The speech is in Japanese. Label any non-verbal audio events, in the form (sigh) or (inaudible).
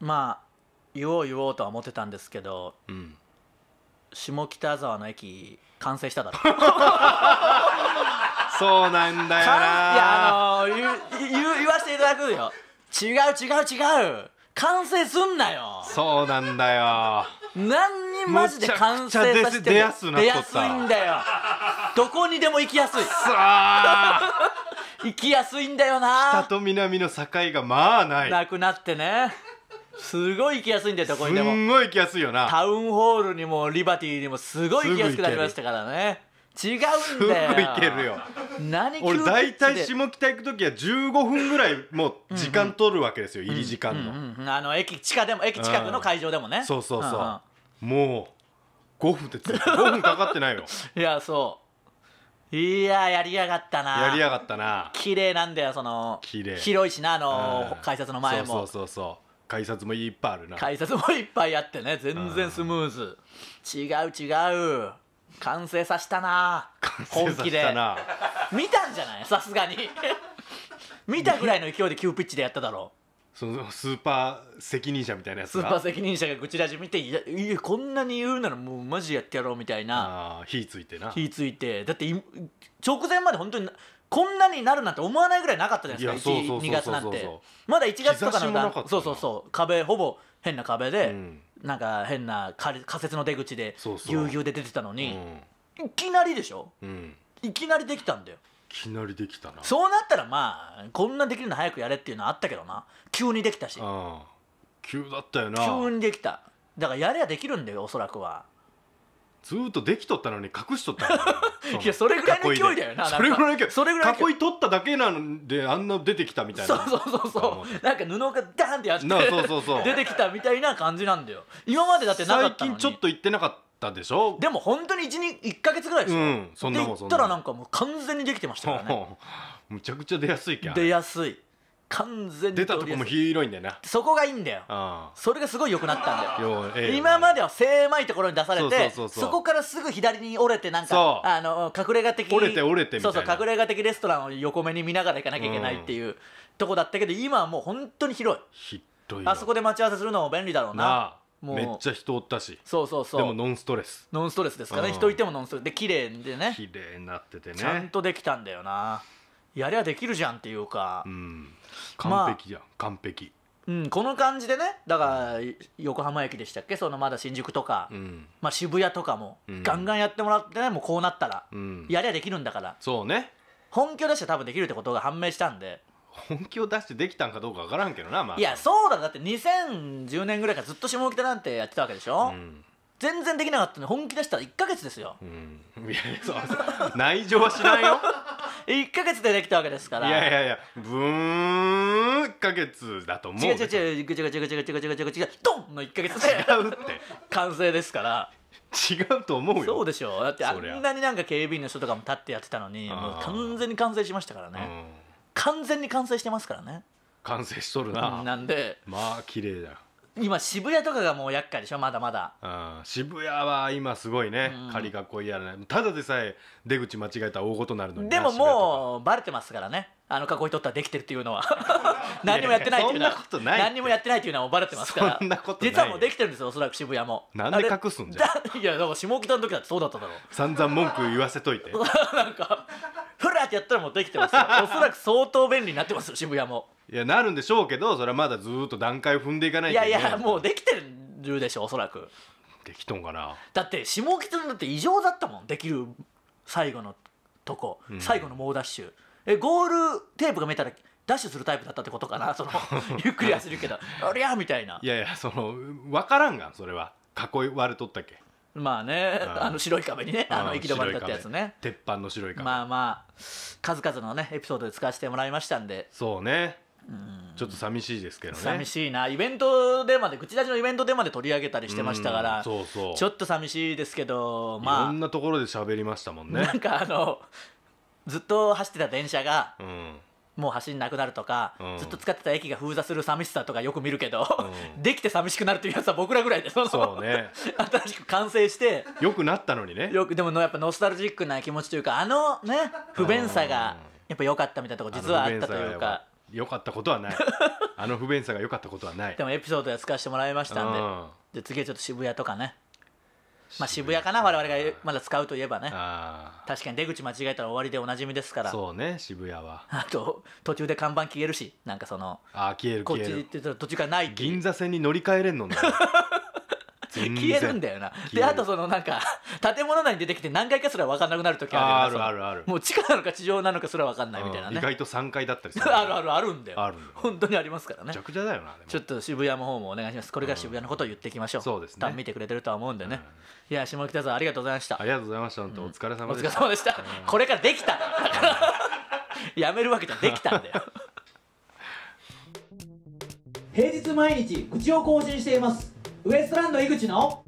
まあ言おう言おうとは思ってたんですけど、うん、下北沢の駅完成しただろ (laughs) そうなんだよないやあのー、言言わせていただくよ違う違う違う完成すんなよそうなんだよ何にマジで完成させて出やすいんだよどこにでも行きやすい (laughs) 行きやすいんだよな北と南の境がまあないなくなってねすごい行きやすいんだよどこにでもすごい行きやすいよなタウンホールにもリバティにもすごい行きやすくなりましたからね違うんだよす行けるよ何俺大体下北行く時は15分ぐらいもう時間取るわけですよ、うんうん、入り時間のうんうんうん、あの駅近でも駅近くの会場でもね、うん、そうそうそう、うんうん、もう5分って5分かかってないよ (laughs) いやそういややりやがったなやりやがったな綺麗なんだよその広いしなあの改札の前もそうそうそうそう改札もいっぱいあるな改札もいっぱいあってね全然スムーズ違う違う完成させたな本気で見たんじゃないさすがに (laughs) 見たぐらいの勢いで急ピッチでやっただろうそのスーパー責任者みたいなやつスーパー責任者がぐちらじ見ていやいやこんなに言うならもうマジやってやろうみたいなあ火ついてな火ついてだって直前まで本当にこんなになるなんて思わないぐらいなかったじゃないですか12月なんてまだ1月とかんかそうそうそう壁ほぼ変な壁で、うん、なんか変な仮設の出口でぎゅうぎゅうで出てたのに、うん、いきなりでしょ、うん、いきなりできたんだよいきなりできたなそうなったらまあこんなできるの早くやれっていうのはあったけどな急にできたし急だったよな急にできただからやりゃできるんだよおそらくはずっとできとったのに隠しとった (laughs) いやそれぐらいの勢いだよなそれぐらいの勢いそれぐらい囲い取っただけなんであんな出てきたみたいなそうそうそうそうなんか布がダーンってやってそうそうそう出てきたみたいな感じなんだよ今までだってなかったのに最近ちょっと行ってなかったでしょでも本当に 1, 1か月ぐらいでしょ、うん、そんなもんそんなもんったらなんかもう完全にできてましたからね (laughs) むちゃくちゃ出やすいけん出やすい完全に出たとこも広いんだよなそこがいいんだよ、それがすごい良くなったんだよ、今までは狭いところに出されてそこからすぐ左に折れてなんかあの隠れ家的折れて折れてそうそう隠れ家的レストランを横目に見ながら行かなきゃいけないっていう、とこだったけど今はもう本当に広いどいあそこで待ち合わせするのも便利だろうなめっちゃ人おったしそうそうそうでもノンストレスノンストレスですかね、人いてもノンストレスで綺麗でね綺麗になっててねちゃんとできたんだよなやりゃできるじゃんっていうか、うん、完璧じゃん、まあ、完璧うん、この感じでねだから横浜駅でしたっけそのまだ新宿とか、うん、まあ、渋谷とかも、ガンガンやってもらってねもうこうなったら、うん、やりゃできるんだからそうね本気を出して多分できるってことが判明したんで本気を出してできたんかどうか分からんけどな、まあ、いやそうだだって2010年ぐらいからずっと下北なんてやってたわけでしょ、うん、全然できなかったのに本気出したら1か月ですよ、うん、いやそう内情はしないよ1か月でできたわけですからいやいやいやブーン1か月だと思う違う違う違う違う違う違う違う違う違う違うドンの1か月で違うって完成ですから違うと思うよそうでしょうだってあんなになんか警備員の人とかも立ってやってたのにもう完全に完成しましたからね、うん、完全に完成してますからね完成しとるな、なんでまあ綺麗だ今渋谷とかがもう厄介でしょまだまだあ渋谷は今すごいね、うん、仮囲いやらないただでさえ出口間違えたら大事になるのにでももうバレてますからねあの囲い取ったらできてるっていうのは (laughs) 何もやってないっていうのは何もやってないっていうのはバレてますから実はもうできてるんですよおそらく渋谷もなんで隠すんじゃ (laughs) いやだから下北の時だってそうだっただろう散々文句言わせといて (laughs) なんかふらってやったらもうできてますよ (laughs) おそらく相当便利になってますよ渋谷もいやなるんでしょうけどそれはまだずっと段階を踏んでいかないいとやねいやもうできてるでしょおそらくできとんかなだって下北のだって異常だったもんできる最後のとこ、うん最後の猛ダッシュえゴールテープが見えたらダッシュするタイプだったってことかな (laughs) そのゆっくり走るけどありゃみたいないやいやその分からんがんそれは囲われとったっけまあね、あの白い壁にね、あの行き止まりだったやつね。鉄板の白い壁。まあまあ、数々のね、エピソードで使わせてもらいましたんで。そうね。ちょっと寂しいですけどね寂しいなイベントでまで口出しのイベントでまで取り上げたりしてましたから、うん、そうそうちょっと寂しいですけどまあいろんなところで喋りましたもんねなんかあのずっと走ってた電車が、うん、もう走んなくなるとか、うん、ずっと使ってた駅が封鎖する寂しさとかよく見るけど、うん、できて寂しくなるというやつは僕らぐらいでそうね新しく完成してよくなったのにねよくでもやっぱノスタルジックな気持ちというかあのね不便さがやっぱ良かったみたいなとこ実はあったというか良かったことはない (laughs) あの不便さが良かったことはないでもエピソードで使わせてもらいましたんで、うん、で次はちょっと渋谷とかねまあ、渋谷かな我々がまだ使うといえばね確かに出口間違えたら終わりでおなじみですからそうね渋谷はあと途中で看板消えるしなんかそのあ消えるこっちって言ったら途中からない銀座線に乗り換えれんのね消えるんだよなであとそのなんか (laughs) 建物内に出てきて何階かすら分かんなくなる時あるあるあるもう地下なのか地上なのかすら分かんないみたいなね、意外と3階だったりするあるあるあるんだよある本当にありますからね弱者だよなちょっと渋谷の方もお願いしますこれから渋谷のことを言っていきましょう、そうですね見てくれてるとは思うんでね、いや下北沢ありがとうございましたありがとうございましたお疲れ様でした、お疲れ様でした、これからできた (laughs) やめるわけじゃできたんだよ (laughs) 平日毎日愚痴を更新していますウエストランド井口の